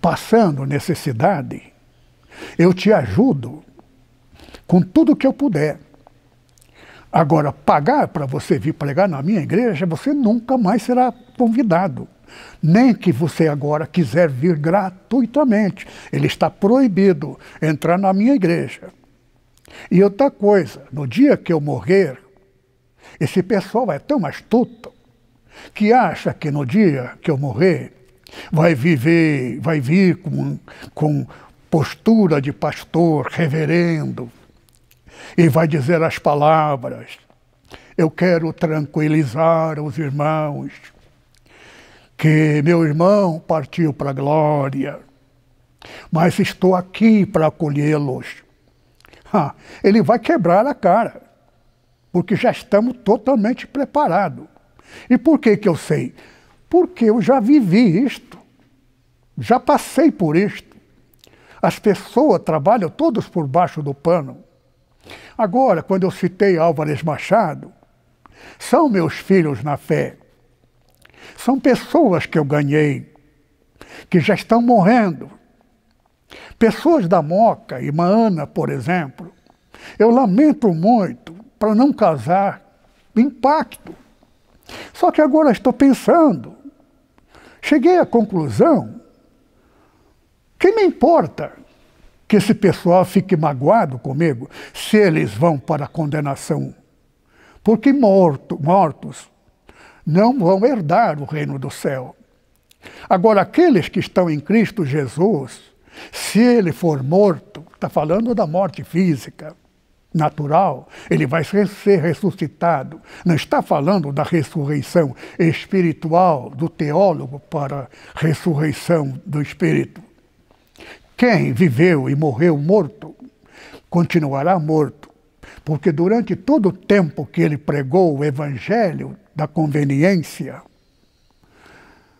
passando necessidade, eu te ajudo com tudo que eu puder. Agora, pagar para você vir pregar na minha igreja, você nunca mais será convidado. Nem que você agora quiser vir gratuitamente. Ele está proibido entrar na minha igreja. E outra coisa, no dia que eu morrer, esse pessoal é tão astuto que acha que no dia que eu morrer vai viver, vai vir com, com postura de pastor, reverendo, e vai dizer as palavras. Eu quero tranquilizar os irmãos, que meu irmão partiu para a glória, mas estou aqui para acolhê-los. ele vai quebrar a cara, porque já estamos totalmente preparados. E por que, que eu sei? Porque eu já vivi isto, já passei por isto. As pessoas trabalham todos por baixo do pano. Agora, quando eu citei Álvares Machado, são meus filhos na fé. São pessoas que eu ganhei, que já estão morrendo. Pessoas da Moca, e Maana, por exemplo, eu lamento muito para não casar. Impacto. Só que agora estou pensando. Cheguei à conclusão que me importa que esse pessoal fique magoado comigo se eles vão para a condenação. Porque morto, mortos não vão herdar o reino do céu. Agora, aqueles que estão em Cristo Jesus, se ele for morto, está falando da morte física, natural, ele vai ser ressuscitado. Não está falando da ressurreição espiritual do teólogo para a ressurreição do espírito. Quem viveu e morreu morto, continuará morto. Porque durante todo o tempo que ele pregou o evangelho da conveniência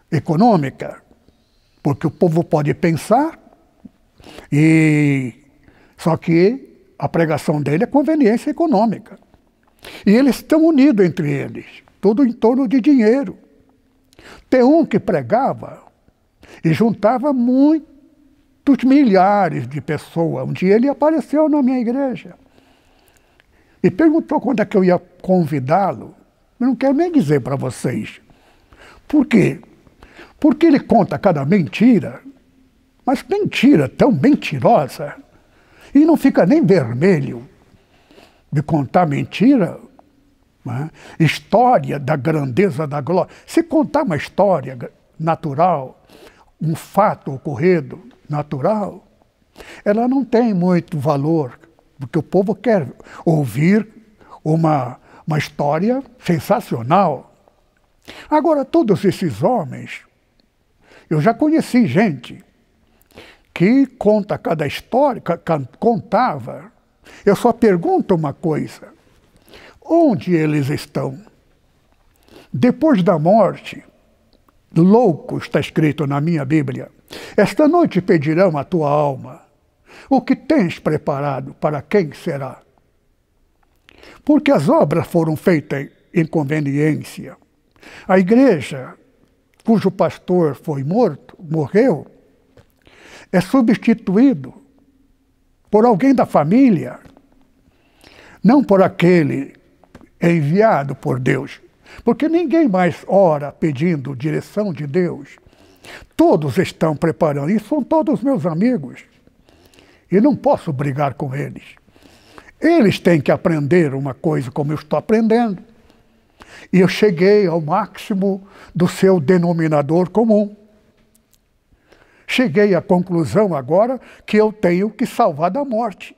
econômica, porque o povo pode pensar e só que a pregação dele é conveniência econômica. E eles estão unidos entre eles, tudo em torno de dinheiro. Tem um que pregava e juntava muito dos milhares de pessoas. Um dia ele apareceu na minha igreja e perguntou quando é que eu ia convidá-lo. Eu não quero nem dizer para vocês. Por quê? Porque ele conta cada mentira, mas mentira tão mentirosa, e não fica nem vermelho de contar mentira. Né? História da grandeza da glória. Se contar uma história natural, um fato ocorrido, natural, ela não tem muito valor, porque o povo quer ouvir uma, uma história sensacional. Agora, todos esses homens, eu já conheci gente que conta cada história, contava. Eu só pergunto uma coisa: onde eles estão? Depois da morte, louco está escrito na minha Bíblia. Esta noite pedirão a tua alma o que tens preparado para quem será. Porque as obras foram feitas em conveniência. A igreja, cujo pastor foi morto, morreu, é substituído por alguém da família, não por aquele enviado por Deus. Porque ninguém mais ora pedindo direção de Deus. Todos estão preparando, e são todos meus amigos. E não posso brigar com eles. Eles têm que aprender uma coisa como eu estou aprendendo. E eu cheguei ao máximo do seu denominador comum. Cheguei à conclusão agora que eu tenho que salvar da morte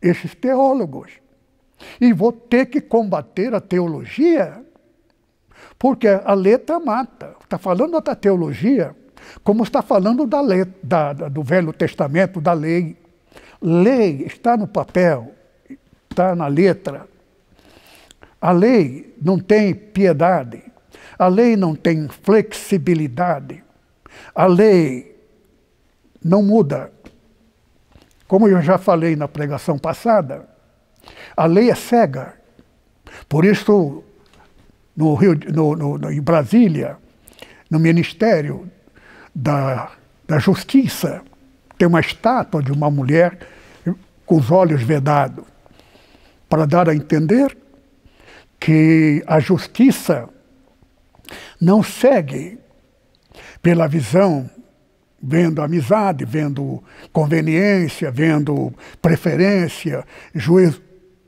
esses teólogos. E vou ter que combater a teologia porque a letra mata. Está falando da teologia, como está falando da, letra, da, da do Velho Testamento, da lei. Lei está no papel, está na letra. A lei não tem piedade, a lei não tem flexibilidade, a lei não muda. Como eu já falei na pregação passada, a lei é cega. Por isso, no Rio, no, no, no, em Brasília, no Ministério da, da Justiça, tem uma estátua de uma mulher com os olhos vedados, para dar a entender que a justiça não segue pela visão, vendo amizade, vendo conveniência, vendo preferência, juízo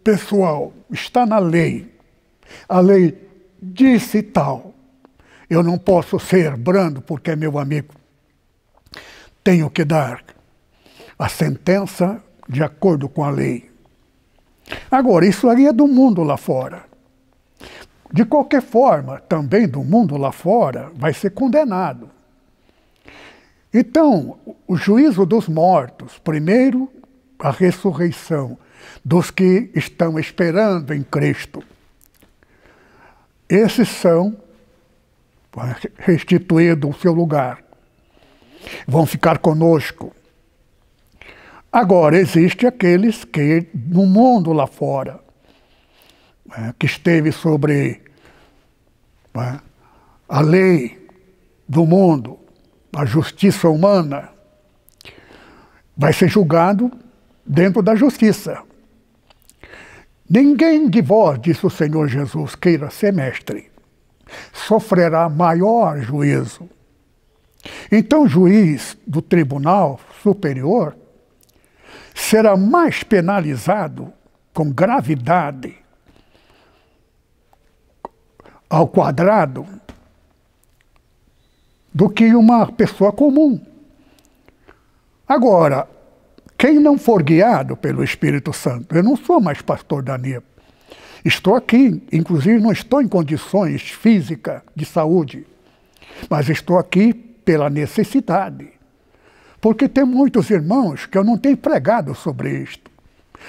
pessoal. Está na lei. A lei disse tal. Eu não posso ser brando porque é meu amigo. Tenho que dar a sentença de acordo com a lei. Agora, isso aí é do mundo lá fora. De qualquer forma, também do mundo lá fora vai ser condenado. Então, o juízo dos mortos, primeiro, a ressurreição dos que estão esperando em Cristo esses são restituídos o seu lugar. Vão ficar conosco. Agora, existe aqueles que no mundo lá fora, é, que esteve sobre é, a lei do mundo, a justiça humana, vai ser julgado dentro da justiça. Ninguém de vós, disse o Senhor Jesus, queira ser mestre, sofrerá maior juízo. Então, o juiz do tribunal superior será mais penalizado com gravidade ao quadrado do que uma pessoa comum. Agora, quem não for guiado pelo Espírito Santo, eu não sou mais pastor da NEPA. Estou aqui, inclusive não estou em condições físicas de saúde, mas estou aqui pela necessidade. Porque tem muitos irmãos que eu não tenho pregado sobre isto.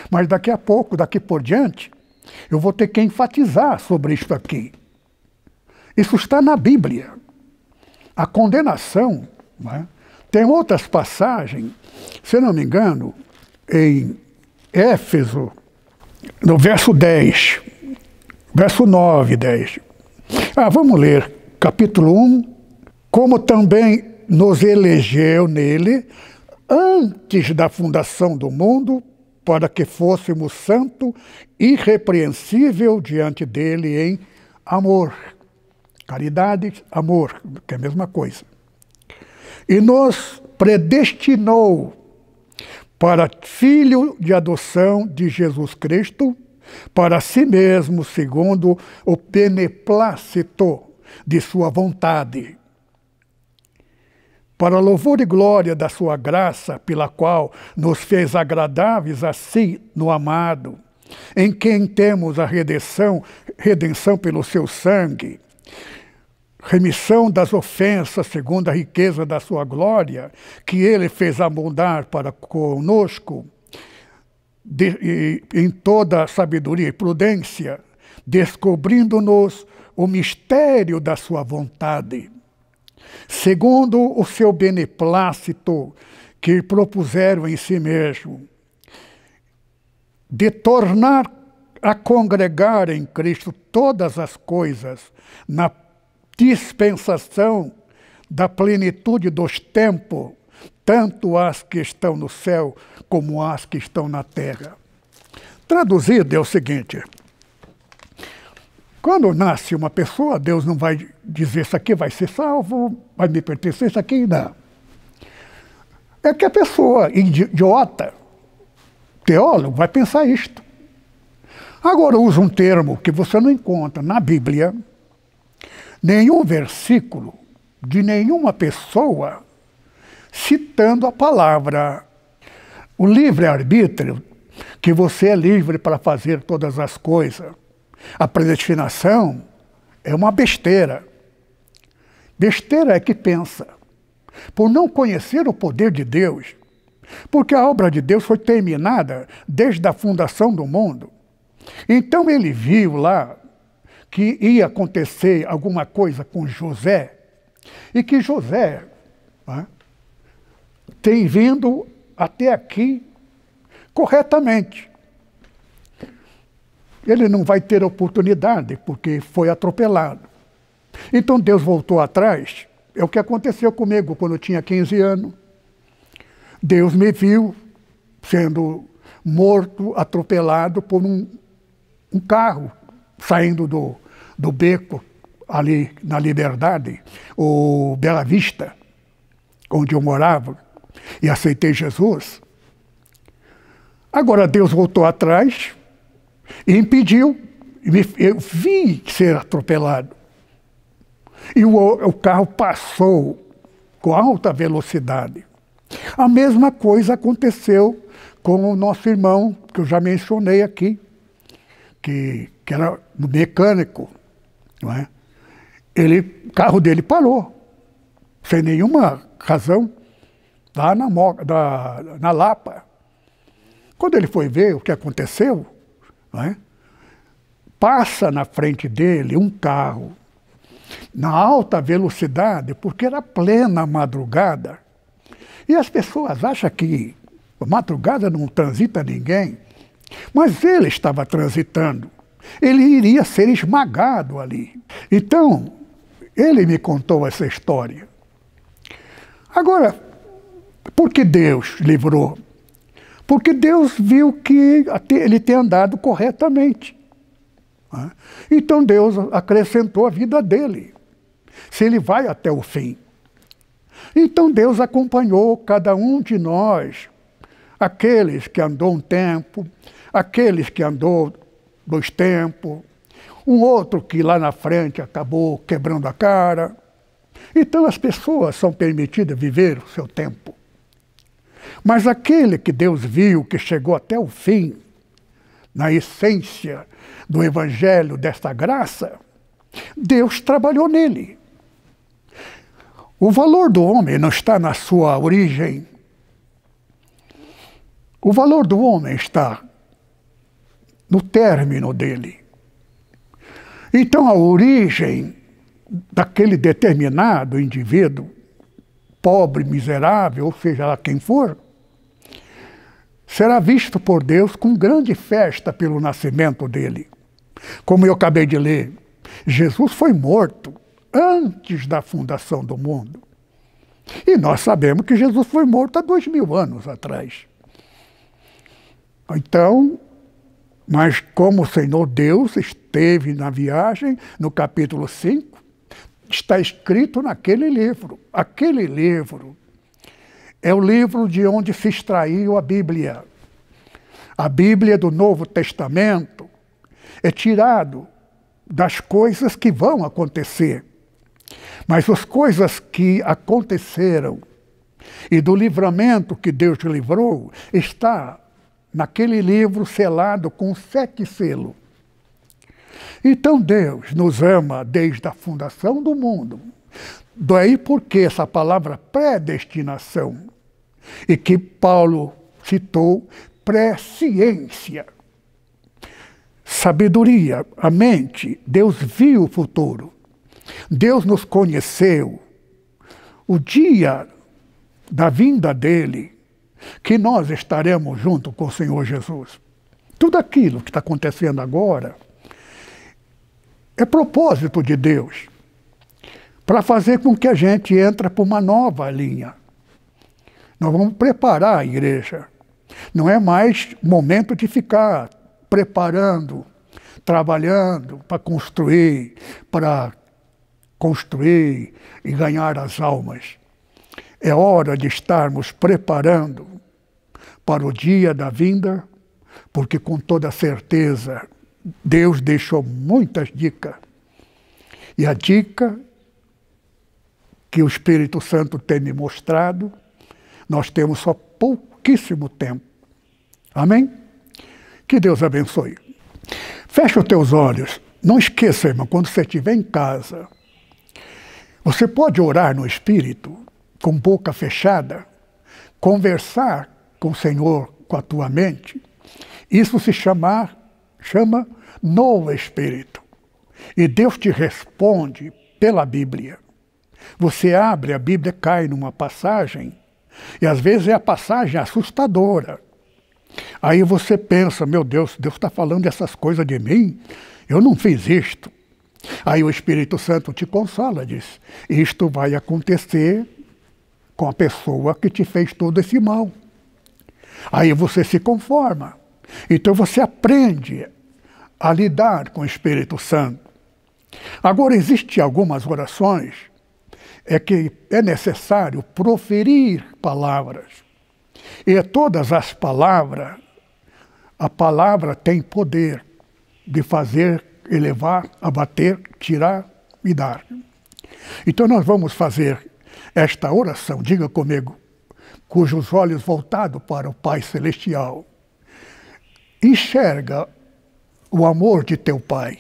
Mas daqui a pouco, daqui por diante, eu vou ter que enfatizar sobre isto aqui. Isso está na Bíblia. A condenação, né? Tem outras passagens, se não me engano, em Éfeso, no verso 10, verso 9, 10. Ah, vamos ler, capítulo 1. Como também nos elegeu nele, antes da fundação do mundo, para que fôssemos santo, irrepreensível diante dele em amor. Caridade, amor, que é a mesma coisa e nos predestinou para filho de adoção de Jesus Cristo, para si mesmo, segundo o beneplácito de sua vontade. Para louvor e glória da sua graça, pela qual nos fez agradáveis a si no amado, em quem temos a redenção, redenção pelo seu sangue, remissão das ofensas segundo a riqueza da sua glória, que ele fez abundar para conosco de, e, em toda sabedoria e prudência, descobrindo-nos o mistério da sua vontade, segundo o seu beneplácito que propuseram em si mesmo, de tornar a congregar em Cristo todas as coisas na dispensação da plenitude dos tempos, tanto as que estão no céu como as que estão na terra. Traduzido é o seguinte: quando nasce uma pessoa, Deus não vai dizer isso aqui vai ser salvo, vai me pertencer, isso aqui não. É que a pessoa idiota, teólogo, vai pensar isto. Agora usa um termo que você não encontra na Bíblia, nenhum versículo de nenhuma pessoa citando a palavra. O livre-arbítrio, que você é livre para fazer todas as coisas, a predestinação é uma besteira. Besteira é que pensa. Por não conhecer o poder de Deus, porque a obra de Deus foi terminada desde a fundação do mundo. Então ele viu lá que ia acontecer alguma coisa com José e que José né, tem vindo até aqui corretamente. Ele não vai ter oportunidade porque foi atropelado. Então Deus voltou atrás. É o que aconteceu comigo quando eu tinha 15 anos. Deus me viu sendo morto, atropelado por um, um carro saindo do, do beco ali na Liberdade, o Bela Vista, onde eu morava, e aceitei Jesus. Agora Deus voltou atrás e impediu. Eu vi ser atropelado. E o, o carro passou com alta velocidade. A mesma coisa aconteceu com o nosso irmão, que eu já mencionei aqui, que, que era mecânico, não é? ele, o carro dele parou, sem nenhuma razão, lá na, da, na Lapa. Quando ele foi ver o que aconteceu, é? passa na frente dele um carro, na alta velocidade, porque era plena madrugada. E as pessoas acham que madrugada não transita ninguém. Mas ele estava transitando. Ele iria ser esmagado ali. Então, ele me contou essa história. Agora, por que Deus livrou? Porque Deus viu que ele tem andado corretamente. Então Deus acrescentou a vida dele, se ele vai até o fim. Então Deus acompanhou cada um de nós, aqueles que andou um tempo, aqueles que andou dois tempos, um outro que lá na frente acabou quebrando a cara. Então as pessoas são permitidas viver o seu tempo. Mas aquele que Deus viu que chegou até o fim, na essência do evangelho desta graça, Deus trabalhou nele. O valor do homem não está na sua origem. O valor do homem está no término dele. Então, a origem daquele determinado indivíduo, pobre, miserável, ou seja lá quem for, será visto por Deus com grande festa pelo nascimento dele. Como eu acabei de ler, Jesus foi morto antes da fundação do mundo. E nós sabemos que Jesus foi morto há dois mil anos atrás. Então, mas como o Senhor Deus esteve na viagem, no capítulo 5, está escrito naquele livro. Aquele livro é o livro de onde se extraiu a Bíblia. A Bíblia do Novo Testamento é tirado das coisas que vão acontecer. Mas as coisas que aconteceram e do livramento que Deus livrou está naquele livro selado com sete selos. Então Deus nos ama desde a fundação do mundo. Daí porque essa palavra predestinação, e que Paulo citou presciência. Sabedoria, a mente, Deus viu o futuro. Deus nos conheceu. O dia da vinda dele que nós estaremos junto com o Senhor Jesus. Tudo aquilo que está acontecendo agora é propósito de Deus para fazer com que a gente entre por uma nova linha. Nós vamos preparar a igreja. Não é mais momento de ficar preparando, trabalhando para construir, para construir e ganhar as almas. É hora de estarmos preparando para o dia da vinda, porque com toda certeza Deus deixou muitas dicas. E a dica que o Espírito Santo tem me mostrado, nós temos só pouquíssimo tempo. Amém? Que Deus abençoe. Fecha os teus olhos. Não esqueça, irmão, quando você estiver em casa, você pode orar no Espírito, com boca fechada, conversar com o Senhor, com a tua mente, isso se chamar, chama no Espírito. E Deus te responde pela Bíblia. Você abre a Bíblia, cai numa passagem, e às vezes é a passagem assustadora. Aí você pensa, meu Deus, Deus está falando essas coisas de mim, eu não fiz isto. Aí o Espírito Santo te consola, diz: Isto vai acontecer com a pessoa que te fez todo esse mal. Aí você se conforma. Então você aprende a lidar com o Espírito Santo. Agora, existem algumas orações é que é necessário proferir palavras. E é todas as palavras, a palavra tem poder de fazer, elevar, abater, tirar e dar. Então nós vamos fazer esta oração. Diga comigo cujos olhos voltados para o Pai Celestial, enxerga o amor de teu Pai,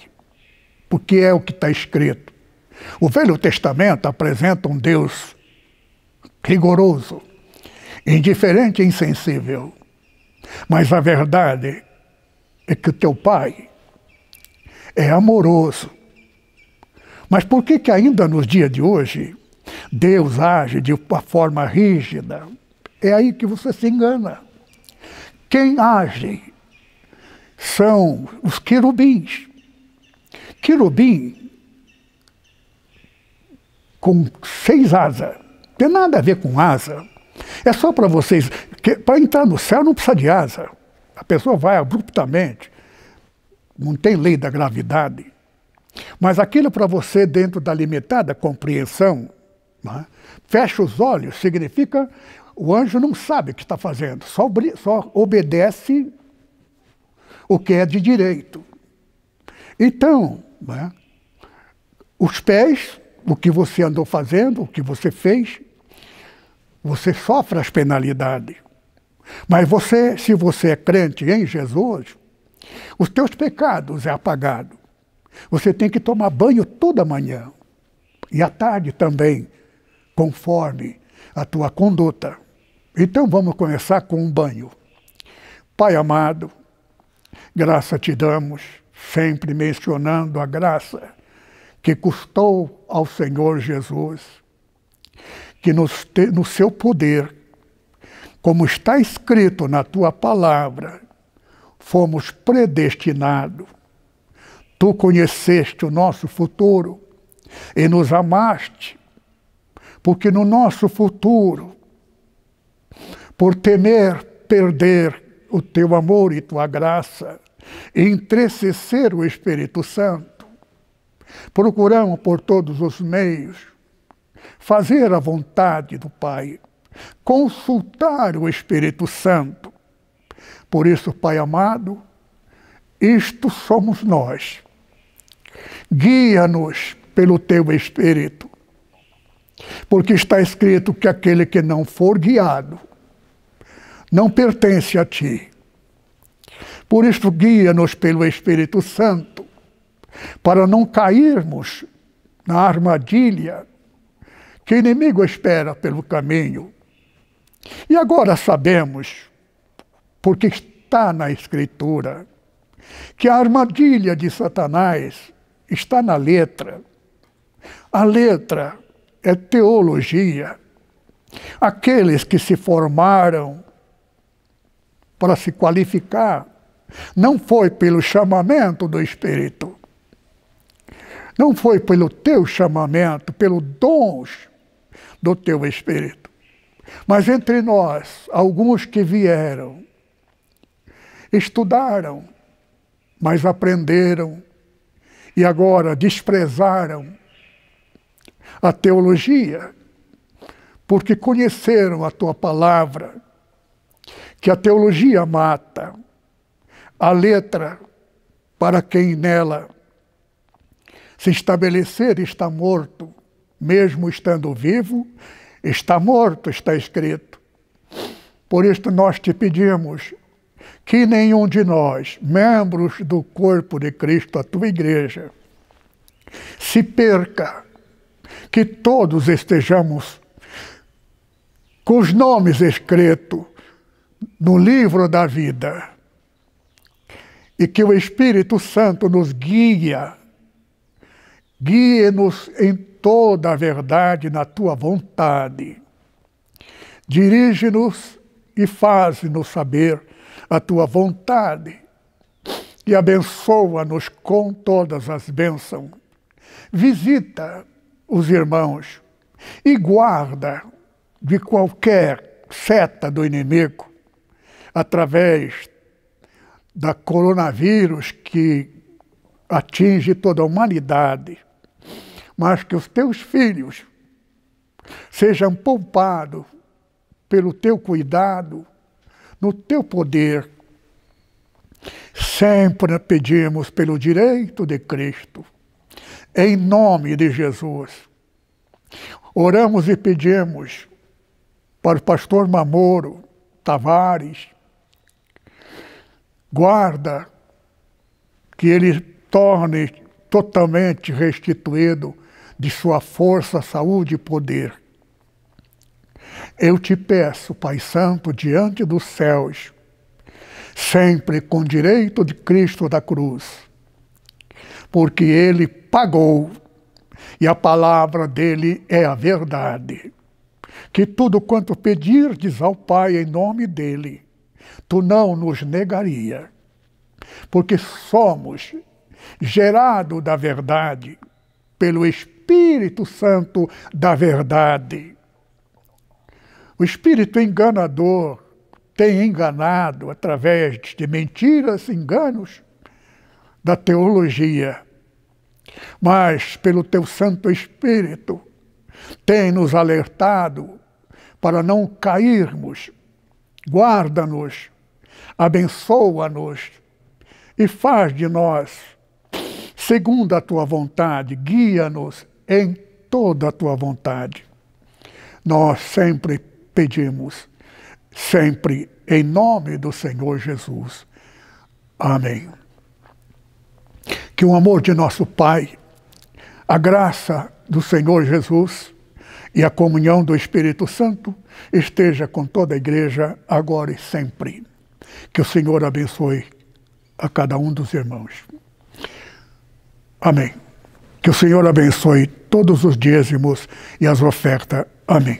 porque é o que está escrito. O Velho Testamento apresenta um Deus rigoroso, indiferente e insensível. Mas a verdade é que o teu Pai é amoroso. Mas por que, que ainda nos dias de hoje Deus age de uma forma rígida, é aí que você se engana. Quem age são os querubins. Querubim com seis asas. Não tem nada a ver com asa. É só para vocês. Para entrar no céu não precisa de asa. A pessoa vai abruptamente. Não tem lei da gravidade. Mas aquilo para você, dentro da limitada compreensão, né, fecha os olhos, significa o anjo não sabe o que está fazendo, só, só obedece o que é de direito. Então, né, os pés, o que você andou fazendo, o que você fez, você sofre as penalidades. Mas você, se você é crente em Jesus, os teus pecados é apagado. Você tem que tomar banho toda manhã e à tarde também, conforme a tua conduta. Então vamos começar com um banho. Pai amado, graça te damos, sempre mencionando a graça que custou ao Senhor Jesus, que nos te, no seu poder, como está escrito na tua palavra, fomos predestinados. Tu conheceste o nosso futuro e nos amaste, porque no nosso futuro por temer perder o teu amor e tua graça, entristecer o Espírito Santo, procuramos por todos os meios fazer a vontade do Pai, consultar o Espírito Santo. Por isso, Pai amado, isto somos nós. Guia-nos pelo teu Espírito, porque está escrito que aquele que não for guiado não pertence a ti. Por isso, guia-nos pelo Espírito Santo, para não cairmos na armadilha que o inimigo espera pelo caminho. E agora sabemos, porque está na Escritura, que a armadilha de Satanás está na letra. A letra é teologia. Aqueles que se formaram para se qualificar. Não foi pelo chamamento do Espírito. Não foi pelo teu chamamento, pelo dons do teu Espírito. Mas entre nós, alguns que vieram, estudaram, mas aprenderam e agora desprezaram a teologia, porque conheceram a tua palavra que a teologia mata, a letra, para quem nela se estabelecer, está morto, mesmo estando vivo, está morto, está escrito. Por isto nós te pedimos que nenhum de nós, membros do corpo de Cristo, a tua igreja, se perca, que todos estejamos com os nomes escritos no livro da vida e que o Espírito Santo nos guia, guie-nos em toda a verdade na tua vontade. Dirige-nos e faz-nos saber a tua vontade e abençoa-nos com todas as bênçãos. Visita os irmãos e guarda de qualquer seta do inimigo através da coronavírus que atinge toda a humanidade, mas que os teus filhos sejam poupados pelo teu cuidado, no teu poder. Sempre pedimos pelo direito de Cristo, em nome de Jesus. Oramos e pedimos para o pastor Mamoro Tavares, guarda que ele torne totalmente restituído de sua força, saúde e poder. Eu te peço, Pai Santo, diante dos céus, sempre com direito de Cristo da cruz, porque ele pagou e a palavra dele é a verdade. Que tudo quanto pedirdes ao Pai em nome dele, tu não nos negaria, porque somos gerado da verdade pelo Espírito Santo da verdade. O espírito enganador tem enganado através de mentiras, enganos da teologia. Mas pelo teu Santo Espírito tem nos alertado para não cairmos guarda-nos, abençoa-nos e faz de nós, segundo a tua vontade, guia-nos em toda a tua vontade. Nós sempre pedimos, sempre em nome do Senhor Jesus. Amém. Que o amor de nosso Pai, a graça do Senhor Jesus e a comunhão do Espírito Santo esteja com toda a igreja, agora e sempre. Que o Senhor abençoe a cada um dos irmãos. Amém. Que o Senhor abençoe todos os dízimos e as ofertas. Amém.